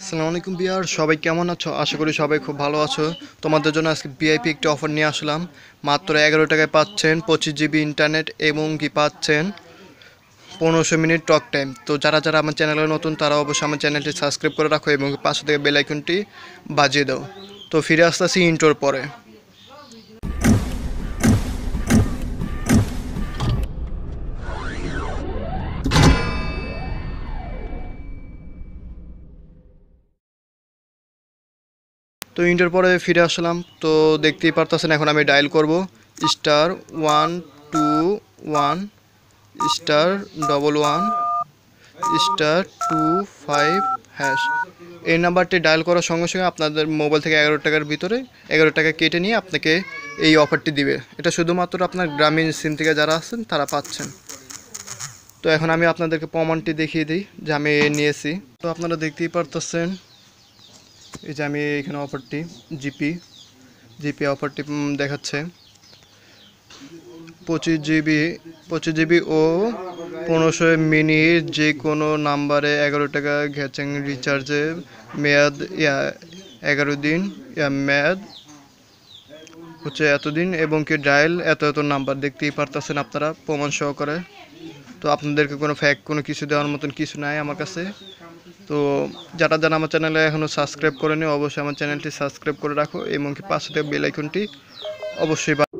আসসালামু আলাইকুম বিয়ার সবাই কেমন আছো আশা করি সবাই খুব ভালো আছো তোমাদের জন্য আজকে ভিআইপি একটি অফার নিয়ে আসলাম মাত্র এগারো টাকায় পাচ্ছেন পঁচিশ জিবি ইন্টারনেট এবং কি পাচ্ছেন পনেরোশো মিনিট টক টাইম তো যারা যারা আমার চ্যানেলে নতুন তারা অবশ্যই আমার চ্যানেলটি সাবস্ক্রাইব করে রাখো এবং পাশে থেকে বেলাইকনটি বাজিয়ে দাও তো ফিরে আসতে আসি ইন্টোর পরে তো ইন্টার পরে ফিরে আসলাম তো দেখতেই পারতেছেন এখন আমি ডায়াল করব star one two one star double one star two five hash এই নাম্বারটি ডায়াল করার সঙ্গে সঙ্গে আপনাদের মোবাইল থেকে এগারো টাকার ভিতরে এগারো টাকা কেটে নিয়ে আপনাকে এই অফারটি দিবে এটা শুধুমাত্র আপনার গ্রামীণ সিম থেকে যারা আছেন তারা পাচ্ছেন তো এখন আমি আপনাদেরকে প্রমাণটি দেখিয়ে দিই যে আমি নিয়েছি তো আপনারা দেখতেই পারতেছেন এই যে আমি এখানে অফারটি জিপি জিপি অফারটি দেখাচ্ছে পঁচিশ জিবি পঁচিশ জিবি ও পনেরোশো মিনিট যে কোনো নাম্বারে এগারো টাকা ঘ্যাচিং রিচার্জের মেয়াদ ইয়া এগারো দিন ইয়া মেয়াদ হচ্ছে এতদিন এবং কি ডায়াল এত এত নাম্বার দেখতেই পারতেছেন আপনারা প্রমাণ সহকারে তো আপনাদেরকে কোনো ফ্যাক কোনো কিছু দেওয়ার মতন কিছু নাই আমার কাছে তো যারা যারা আমার চ্যানেলে এখনও সাবস্ক্রাইব করেনি অবশ্যই আমার চ্যানেলটি সাবস্ক্রাইব করে রাখো এবং কি পাশে বেল আইকনটি অবশ্যই